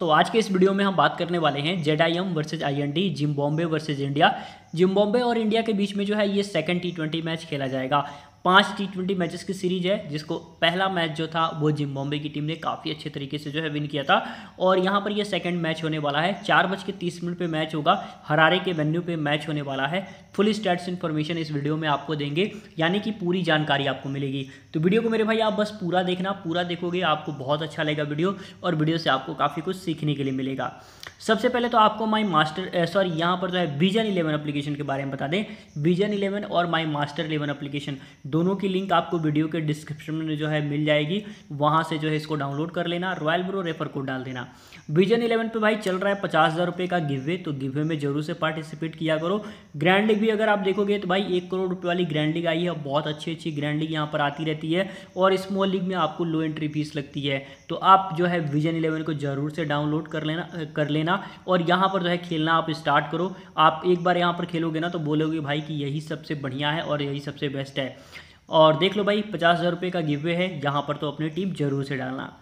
तो आज के इस वीडियो में हम बात करने वाले हैं Z I M versus I N D Zimbabwe versus India Zimbabwe और इंडिया के बीच में जो है ये सेकंड टी ट्वेंटी मैच खेला जाएगा पांच टी ट्वेंटी मैचेस की सीरीज है जिसको पहला मैच जो था वो जिम्बॉम्बे की टीम ने काफ़ी अच्छे तरीके से जो है विन किया था और यहाँ पर ये सेकंड मैच होने वाला है चार बज के तीस मिनट पे मैच होगा हरारे के वेन्यू पे मैच होने वाला है फुल स्टैट्स इन्फॉर्मेशन इस वीडियो में आपको देंगे यानी कि पूरी जानकारी आपको मिलेगी तो वीडियो को मेरे भाई आप बस पूरा देखना पूरा देखोगे आपको बहुत अच्छा लगेगा वीडियो और वीडियो से आपको काफ़ी कुछ सीखने के लिए मिलेगा सबसे पहले तो आपको माई मास्टर सॉरी यहाँ पर जो है विजन इलेवन अप्लीकेशन के बारे में बता दें विजन इलेवन और माई मास्टर इलेवन अप्लीकेशन दोनों की लिंक आपको वीडियो के डिस्क्रिप्शन में जो है मिल जाएगी वहाँ से जो है इसको डाउनलोड कर लेना रॉयल ब्रो रेफर कोड डाल देना विजन इलेवन पे भाई चल रहा है पचास हज़ार रुपये का गिवे तो गिवे में जरूर से पार्टिसिपेट किया करो ग्रैंड लीग भी अगर आप देखोगे तो भाई एक करोड़ रुपये वाली ग्रैंड लीग आई है बहुत अच्छी अच्छी ग्रैंड लीग यहाँ पर आती रहती है और स्मॉल लीग में आपको लो एंट्री फीस लगती है तो आप जो है विजन इलेवन को ज़रूर से डाउनलोड कर लेना कर लेना और यहाँ पर जो है खेलना आप स्टार्ट करो आप एक बार यहाँ पर खेलोगे ना तो बोलोगे भाई कि यही सबसे बढ़िया है और यही सबसे बेस्ट है और देख लो भाई पचास हज़ार रुपये का गिवे है यहाँ पर तो अपनी टीम जरूर से डालना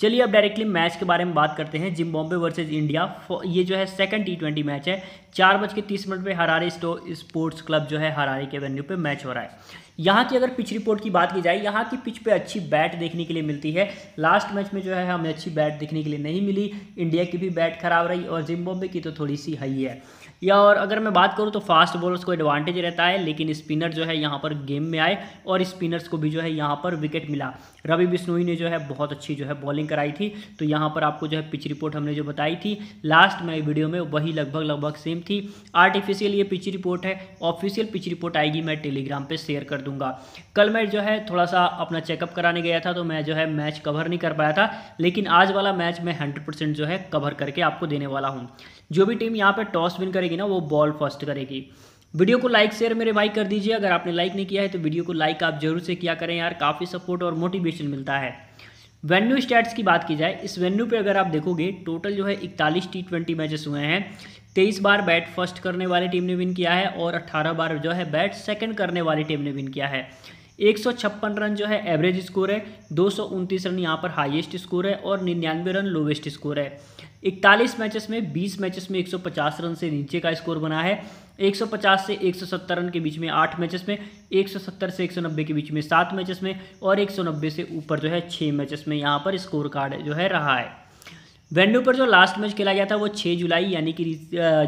चलिए अब डायरेक्टली मैच के बारे में बात करते हैं जिम्बाब्वे वर्सेस इंडिया ये जो है सेकंड टी ट्वेंटी मैच है चार बज के तीस मिनट पर हरारे स्टो स्पोर्ट्स क्लब जो है हरारे के वेन्यू पे मैच हो रहा है यहाँ की अगर पिच रिपोर्ट की बात की जाए यहाँ की पिच पे अच्छी बैट देखने के लिए मिलती है लास्ट मैच में जो है हमें अच्छी बैट देखने के लिए नहीं मिली इंडिया की भी बैट खराब रही और जिम्बाब्वे की तो थोड़ी सी हाई है या और अगर मैं बात करूँ तो फास्ट बॉलर्स को एडवांटेज रहता है लेकिन स्पिनर जो है यहाँ पर गेम में आए और स्पिनर्स को भी जो है यहाँ पर विकेट मिला रवि बिश्नोई ने जो है बहुत अच्छी जो है बॉलिंग कराई थी तो यहाँ पर आपको जो है पिच रिपोर्ट हमने जो बताई थी लास्ट में वीडियो में वही लगभग लगभग सेम थी आर्टिफिशियल ये पिच रिपोर्ट है ऑफिशियल पिच रिपोर्ट आएगी मैं टेलीग्राम पर शेयर कर दूंगा कल मैं जो है थोड़ा सा अपना चेकअप कराने गया था तो मैं जो है मैच कवर नहीं कर पाया था लेकिन आज वाला मैच मैं हंड्रेड जो है कवर करके आपको देने वाला हूँ जो भी टीम यहाँ पर टॉस विन करेगी ना वो बॉल फर्स्ट करेगी वीडियो को लाइक शेयर मेरे भाई कर दीजिए अगर आपने लाइक नहीं किया है तो वीडियो को लाइक आप जरूर से किया करें यार काफ़ी सपोर्ट और मोटिवेशन मिलता है वेन्यू स्टैट्स की बात की जाए इस वेन्यू पे अगर आप देखोगे टोटल जो है 41 टी ट्वेंटी मैचेस हुए हैं तेईस बार बैट फर्स्ट करने वाली टीम ने विन किया है और अट्ठारह बार जो है बैट सेकेंड करने वाली टीम ने विन किया है एक रन जो है एवरेज स्कोर है दो रन यहाँ पर हाइएस्ट स्कोर है और निन्यानवे रन लोवेस्ट स्कोर है इकतालीस मैचेस में 20 मैचेस में 150 रन से नीचे का स्कोर बना है 150 से 170 रन के बीच में आठ मैचेस में 170 से 190 के बीच में सात मैचेस में और 190 से ऊपर जो है छः मैचेस में यहाँ पर स्कोर कार्ड जो है रहा है वेन्यू पर जो लास्ट मैच खेला गया था वो 6 जुलाई यानी कि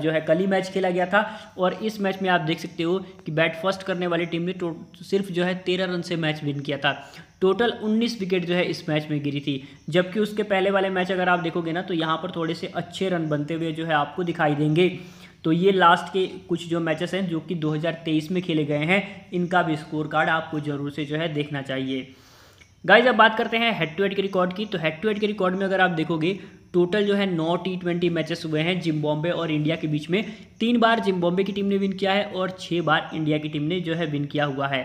जो है कल ही मैच खेला गया था और इस मैच में आप देख सकते हो कि बैट फर्स्ट करने वाली टीम ने तो सिर्फ जो है तेरह रन से मैच विन किया था टोटल 19 विकेट जो है इस मैच में गिरी थी जबकि उसके पहले वाले मैच अगर आप देखोगे ना तो यहाँ पर थोड़े से अच्छे रन बनते हुए जो है आपको दिखाई देंगे तो ये लास्ट के कुछ जो मैचेस हैं जो कि दो में खेले गए हैं इनका भी स्कोर कार्ड आपको ज़रूर से जो है देखना चाहिए गाइज अब बात करते हैं हेड टू हेड के रिकॉर्ड की तो हेड टू हेड के रिकॉर्ड में अगर आप देखोगे टोटल जो है नौ टी ट्वेंटी मैचेस हुए हैं जिम्बॉम्बे और इंडिया के बीच में तीन बार जिम्बॉम्बे की टीम ने विन किया है और छः बार इंडिया की टीम ने जो है विन किया हुआ है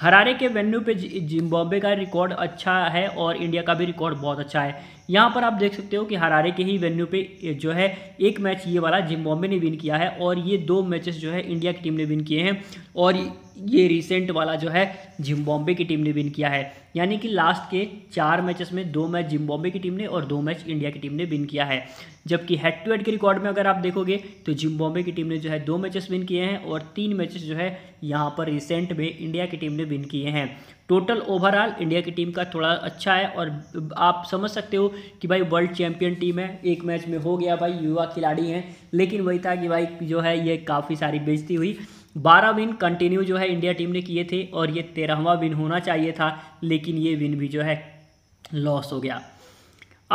हरारे के वेन्यू पे जिम्बॉम्बे का रिकॉर्ड अच्छा है और इंडिया का भी रिकॉर्ड बहुत अच्छा है यहाँ पर आप देख सकते हो कि हरारे के ही वेन्यू पे जो है एक मैच ये वाला जिम्बाब्वे ने विन किया है और ये दो मैचेस जो है इंडिया की टीम ने विन किए हैं और ये रिसेंट वाला जो है जिम्बाब्वे की टीम ने विन किया है यानी कि लास्ट के चार मैचेस में दो मैच जिम्बाब्वे की टीम ने और दो मैच इंडिया की टीम ने विन किया है जबकि हेड टू हेड के रिकॉर्ड में अगर आप देखोगे तो जिम्बाब्वे की टीम ने जो है दो मैचेस विन किए हैं और तीन मैचेस जो है यहाँ पर रिसेंट में इंडिया की टीम ने विन किए हैं टोटल ओवरऑल इंडिया की टीम का थोड़ा अच्छा है और आप समझ सकते हो कि भाई वर्ल्ड चैंपियन टीम है एक मैच में हो गया भाई युवा खिलाड़ी हैं लेकिन वही था कि भाई जो है ये काफ़ी सारी बेजती हुई बारह विन कंटिन्यू जो है इंडिया टीम ने किए थे और ये तेरहवा विन होना चाहिए था लेकिन ये विन भी जो है लॉस हो गया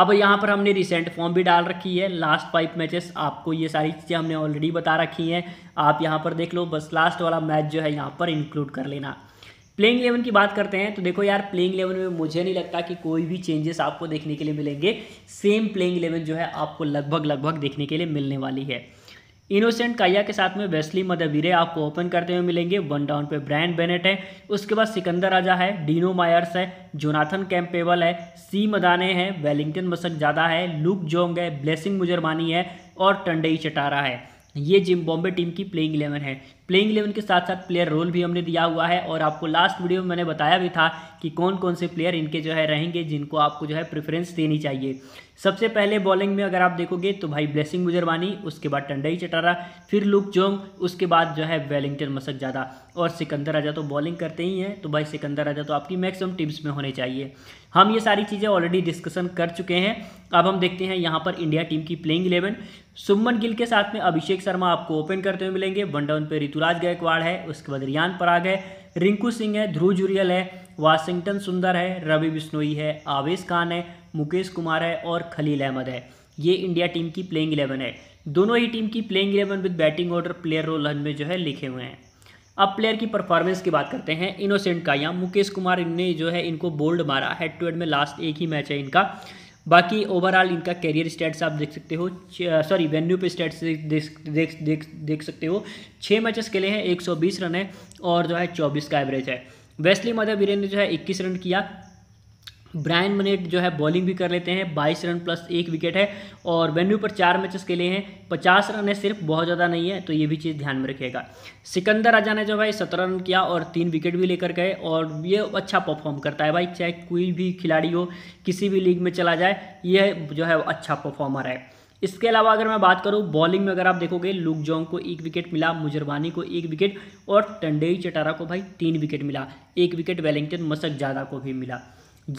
अब यहाँ पर हमने रिसेंट फॉर्म भी डाल रखी है लास्ट फाइव मैचेस आपको ये सारी चीज़ें हमने ऑलरेडी बता रखी हैं आप यहाँ पर देख लो बस लास्ट वाला मैच जो है यहाँ पर इंक्लूड कर लेना प्लेइंग इलेवन की बात करते हैं तो देखो यार प्लेइंग इलेवन में मुझे नहीं लगता कि कोई भी चेंजेस आपको देखने के लिए मिलेंगे सेम प्लेइंग इलेवन जो है आपको लगभग लगभग देखने के लिए मिलने वाली है इनोसेंट काया के साथ में वेस्ली मदवीरे आपको ओपन करते हुए मिलेंगे वन डाउन पे ब्रैंड बेनेट है उसके बाद सिकंदर राजा है डीनो मायर्स है जोनाथन कैम्पेबल है सी मदाने हैं वेलिंगटन ज्यादा है लुक जोंग है ब्लेसिंग मुजरमानी है और टंडई चटारा है ये जिम बॉम्बे टीम की प्लेइंग इलेवन है प्लेइंग इलेवन के साथ साथ प्लेयर रोल भी हमने दिया हुआ है और आपको लास्ट वीडियो में मैंने बताया भी था कि कौन कौन से प्लेयर इनके जो है रहेंगे जिनको आपको जो है प्रेफरेंस देनी चाहिए सबसे पहले बॉलिंग में अगर आप देखोगे तो भाई ब्लेसिंग गुजरवानी उसके बाद टंडई चटारा फिर लुक जोंग उसके बाद जो है वेलिंगटन मसक ज़्यादा और सिकंदर राजा तो बॉलिंग करते ही हैं तो भाई सिकंदर राजा तो आपकी मैक्सिमम टीम्स में होने चाहिए हम ये सारी चीज़ें ऑलरेडी डिस्कशन कर चुके हैं अब हम देखते हैं यहाँ पर इंडिया टीम की प्लेइंग इलेवन सुमन गिल के साथ में अभिषेक शर्मा आपको ओपन करते हुए मिलेंगे वन डाउन पर ऋतुराज गायकवाड़ है उसके बाद रियान पराग है रिंकू सिंह है ध्रुव जुरियल है वाशिंगटन सुंदर है रवि बिश्नोई है आवेश खान है मुकेश कुमार है और खलील अहमद है ये इंडिया टीम की प्लेइंग इलेवन है दोनों ही टीम की playing eleven with batting order player role में जो है लिखे हुए हैं अब प्लेयर की परफॉर्मेंस की बात करते हैं इनोसेंट का यहाँ मुकेश कुमार ने जो है इनको बोल्ड मारा हेड टू हेड में लास्ट एक ही मैच है इनका बाकी ओवरऑल इनका कैरियर स्टेट्स आप देख सकते हो सॉरी वेन्यू पे स्टेट्स देख देख देख देख सकते हो छः मैचेस खेले हैं 120 रन है और जो है 24 का एवरेज है वेस्टली मदर वीरेन ने जो है 21 रन किया ब्रायन मनेट जो है बॉलिंग भी कर लेते हैं बाईस रन प्लस एक विकेट है और वेन्यू पर चार मैचेस के लिए हैं पचास रन है सिर्फ बहुत ज़्यादा नहीं है तो ये भी चीज़ ध्यान में रखिएगा सिकंदर राजा ने जो भाई सत्रह रन किया और तीन विकेट भी लेकर गए और ये अच्छा परफॉर्म करता है भाई चाहे कोई भी खिलाड़ी हो किसी भी लीग में चला जाए यह जो है अच्छा परफॉर्मर है इसके अलावा अगर मैं बात करूं बॉलिंग में अगर आप देखोगे लुक जोंग को एक विकेट मिला मुजरबानी को एक विकेट और टंडेई चटारा को भाई तीन विकेट मिला एक विकेट वेलिंगटन मसक ज़्यादा को भी मिला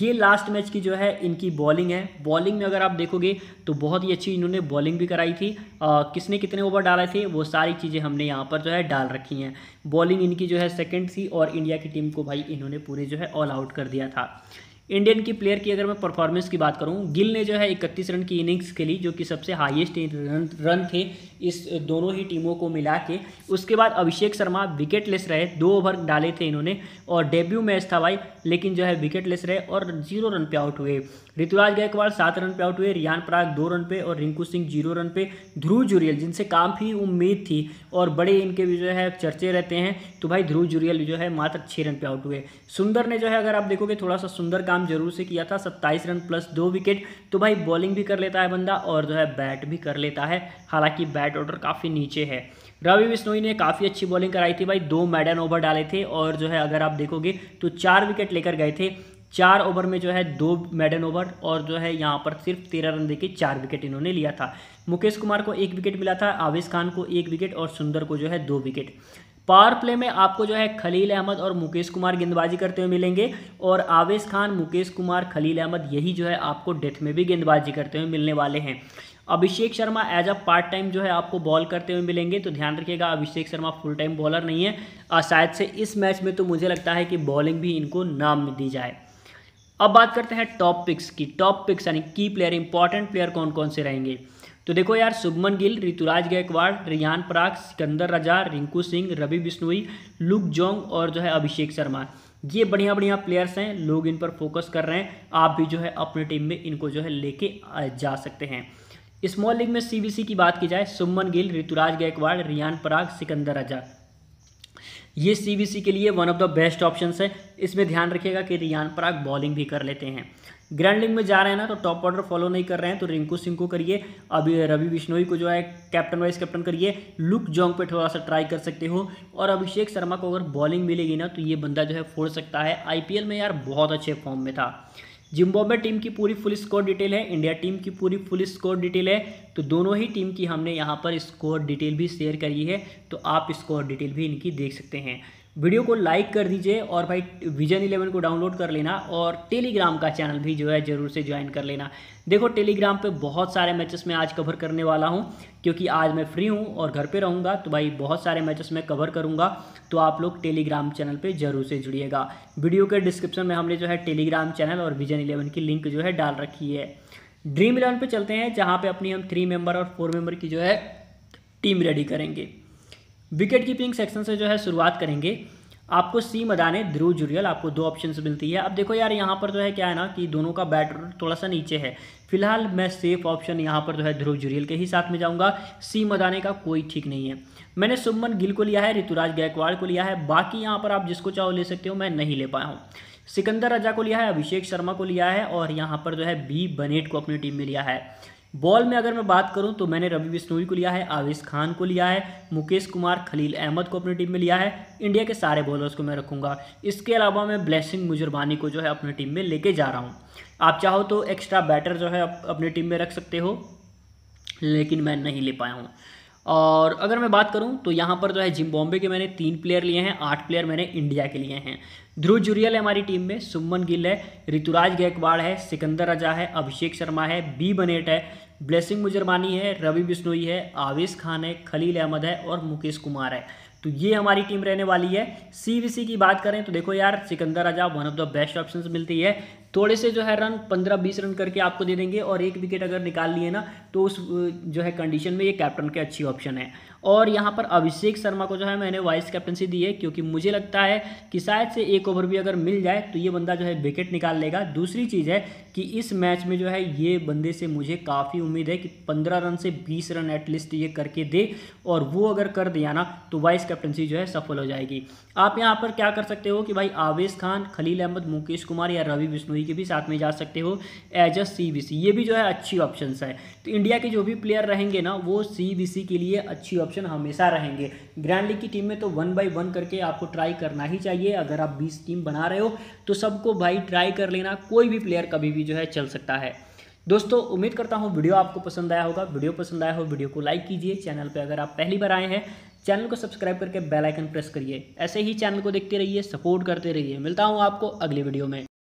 ये लास्ट मैच की जो है इनकी बॉलिंग है बॉलिंग में अगर आप देखोगे तो बहुत ही अच्छी इन्होंने बॉलिंग भी कराई थी आ, किसने कितने ओवर डाले थे वो सारी चीज़ें हमने यहाँ पर जो है डाल रखी हैं बॉलिंग इनकी जो है सेकेंड थी और इंडिया की टीम को भाई इन्होंने पूरे जो है ऑल आउट कर दिया था इंडियन की प्लेयर की अगर मैं परफॉर्मेंस की बात करूं गिल ने जो है इकतीस रन की इनिंग्स खेली जो कि सबसे हाईएस्ट रन रन थे इस दोनों ही टीमों को मिला के उसके बाद अभिषेक शर्मा विकेटलेस रहे दो ओवर डाले थे इन्होंने और डेब्यू मैच था भाई लेकिन जो है विकेटलेस रहे और जीरो रन पे आउट हुए ऋतुराज गायकवाड़ सात रन पे आउट हुए रियान पराग दो रन पे और रिंकू सिंह जीरो रन पे ध्रुव जुरियल जिनसे काफ़ी उम्मीद थी और बड़े इनके भी जो है चर्चे रहते हैं तो भाई ध्रुव जुरियल जो है मात्र छः रन पे आउट हुए सुंदर ने जो है अगर आप देखोगे थोड़ा सा सुंदर काम जरूर से किया था सत्ताईस रन प्लस दो विकेट तो भाई बॉलिंग भी कर लेता है बंदा और जो है बैट भी कर लेता है हालांकि बैट बैट ऑर्डर काफ़ी नीचे है रवि बिश्नोई ने काफ़ी अच्छी बॉलिंग कराई थी भाई दो मैडन ओवर डाले थे और जो है अगर आप देखोगे तो चार विकेट लेकर गए थे चार ओवर में जो है दो मैडन ओवर और जो है यहाँ पर सिर्फ तेरह रन देके चार विकेट इन्होंने लिया था मुकेश कुमार को एक विकेट मिला था आवेश खान को एक विकेट और सुंदर को जो है दो विकेट पावर प्ले में आपको जो है खलील अहमद और मुकेश कुमार गेंदबाजी करते हुए मिलेंगे और आवेश खान मुकेश कुमार खलील अहमद यही जो है आपको डेथ में भी गेंदबाजी करते हुए मिलने वाले हैं Abhishek Sharma as a part time जो है आपको बॉल करते हुए मिलेंगे तो ध्यान रखिएगा Abhishek Sharma full time bowler नहीं है और शायद से इस मैच में तो मुझे लगता है कि बॉलिंग भी इनको नाम दी जाए अब बात करते हैं टॉप पिक्स की टॉप पिक्स यानी की प्लेयर इंपॉर्टेंट प्लेयर कौन कौन से रहेंगे तो देखो यार शुभमन गिल ऋतुराज गायकवाड़ रियान पराग सिकंदर रजा रिंकू सिंह रवि बिश्नोई लुक जोंग और जो है अभिषेक शर्मा ये बढ़िया बढ़िया प्लेयर्स हैं लोग इन पर फोकस कर रहे हैं आप भी जो है अपनी टीम में इनको जो है लेके जा सकते हैं स्मॉल लीग में सीबीसी की बात की जाए सुमन गिल ऋतुराज गायकवाड़ रियान पराग सिकंदर आजा ये सीबीसी के लिए one of the best option है इसमें ध्यान रखिएगा कि रियान पराग बॉलिंग भी कर लेते हैं ग्रैंड लीग में जा रहे हैं ना तो टॉप ऑर्डर फॉलो नहीं कर रहे हैं तो रिंकू सिंह को करिए अभी रवि बिश्नोई को जो है कैप्टन वाइस कैप्टन करिए लुक जोंग पे थोड़ा सा ट्राई कर सकते हो और अभिषेक शर्मा को अगर बॉलिंग मिलेगी ना तो ये बंदा जो है फोड़ सकता है आईपीएल में यार बहुत अच्छे फॉर्म में था जिम्बाब्वे टीम की पूरी फुल स्कोर डिटेल है इंडिया टीम की पूरी फुल स्कोर डिटेल है तो दोनों ही टीम की हमने यहाँ पर स्कोर डिटेल भी शेयर करी है तो आप स्कोर डिटेल भी इनकी देख सकते हैं वीडियो को लाइक कर दीजिए और भाई विजन इलेवन को डाउनलोड कर लेना और टेलीग्राम का चैनल भी जो है ज़रूर से ज्वाइन कर लेना देखो टेलीग्राम पे बहुत सारे मैचेस मैं आज कवर करने वाला हूँ क्योंकि आज मैं फ्री हूँ और घर पे रहूँगा तो भाई बहुत सारे मैचेस मैं कवर करूँगा तो आप लोग टेलीग्राम चैनल पर ज़रूर से जुड़िएगा वीडियो के डिस्क्रिप्शन में हमने जो है टेलीग्राम चैनल और विजन इलेवन की लिंक जो है डाल रखी है ड्रीम इलेवन पर चलते हैं जहाँ पर अपनी हम थ्री मेम्बर और फोर मेम्बर की जो है टीम रेडी करेंगे विकेट कीपिंग सेक्शन से जो है शुरुआत करेंगे आपको सी मदाने ध्रुव जुरियल आपको दो ऑप्शन मिलती है अब देखो यार यहाँ पर जो तो है क्या है ना कि दोनों का बैट थोड़ा सा नीचे है फिलहाल मैं सेफ ऑप्शन यहाँ पर जो तो है ध्रुव जुरियल के ही साथ में जाऊँगा सी मदाने का कोई ठीक नहीं है मैंने सुमन गिल को लिया है ऋतुराज गायकवाड़ को लिया है बाकी यहाँ पर आप जिसको चाहो ले सकते हो मैं नहीं ले पाया हूँ सिकंदर राजा को लिया है अभिषेक शर्मा को लिया है और यहाँ पर जो है बी बनेट को अपनी टीम में लिया है बॉल में अगर मैं बात करूं तो मैंने रवि बिश्नोई को लिया है आवेश खान को लिया है मुकेश कुमार खलील अहमद को अपनी टीम में लिया है इंडिया के सारे बॉलर्स को मैं रखूंगा इसके अलावा मैं ब्लेसिंग मुजरबानी को जो है अपनी टीम में लेके जा रहा हूँ आप चाहो तो एक्स्ट्रा बैटर जो है आप अपनी टीम में रख सकते हो लेकिन मैं नहीं ले पाया हूँ और अगर मैं बात करूं तो यहाँ पर जो है जिम बॉम्बे के मैंने तीन प्लेयर लिए हैं आठ प्लेयर मैंने इंडिया के लिए हैं ध्रुव जुरियल है हमारी टीम में सुमन गिल है ऋतुराज गायकवाड़ है सिकंदर रजा है अभिषेक शर्मा है बी बनेट है ब्लेसिंग मुजरमानी है रवि बिश्नोई है आविश खान है खलील अहमद है और मुकेश कुमार है तो ये हमारी टीम रहने वाली है सीवीसी की बात करें तो देखो यार Sikandar Raza one of the best option मिलती है थोड़े से जो है रन पंद्रह बीस रन करके आपको दे देंगे और एक विकेट अगर निकाल लिए ना तो उस जो है कंडीशन में ये कैप्टन के अच्छी ऑप्शन है और यहाँ पर अभिषेक शर्मा को जो है मैंने वाइस कैप्टनसी दी है क्योंकि मुझे लगता है कि शायद से एक ओवर भी अगर मिल जाए तो ये बंदा जो है विकेट निकाल लेगा दूसरी चीज़ है कि इस मैच में जो है ये बंदे से मुझे काफ़ी उम्मीद है कि पंद्रह रन से बीस रन एटलीस्ट ये करके दे और वो अगर कर दिया ना तो वाइस कैप्टनसी जो है सफल हो जाएगी आप यहाँ पर क्या कर सकते हो कि भाई आवेश खान खलील अहमद मुकेश कुमार या रवि बिश्नोई के भी साथ में जा सकते हो एज अ सी ये भी जो है अच्छी ऑप्शन है तो इंडिया के जो भी प्लेयर रहेंगे ना वो सी के लिए अच्छी ऑप्शन हमेशा रहेंगे ग्रैंड लीग की टीम में तो वन बाई वन करके आपको ट्राई करना ही चाहिए अगर आप बीस टीम बना रहे हो तो सबको भाई ट्राई कर लेना कोई भी प्लेयर कभी भी जो है चल सकता है दोस्तों उम्मीद करता हूँ वीडियो आपको पसंद आया होगा वीडियो पसंद आया हो वीडियो को लाइक कीजिए चैनल पर अगर आप पहली बार आए हैं चैनल को सब्सक्राइब करके बेल आइकन प्रेस करिए ऐसे ही चैनल को देखते रहिए सपोर्ट करते रहिए मिलता हूँ आपको अगले वीडियो में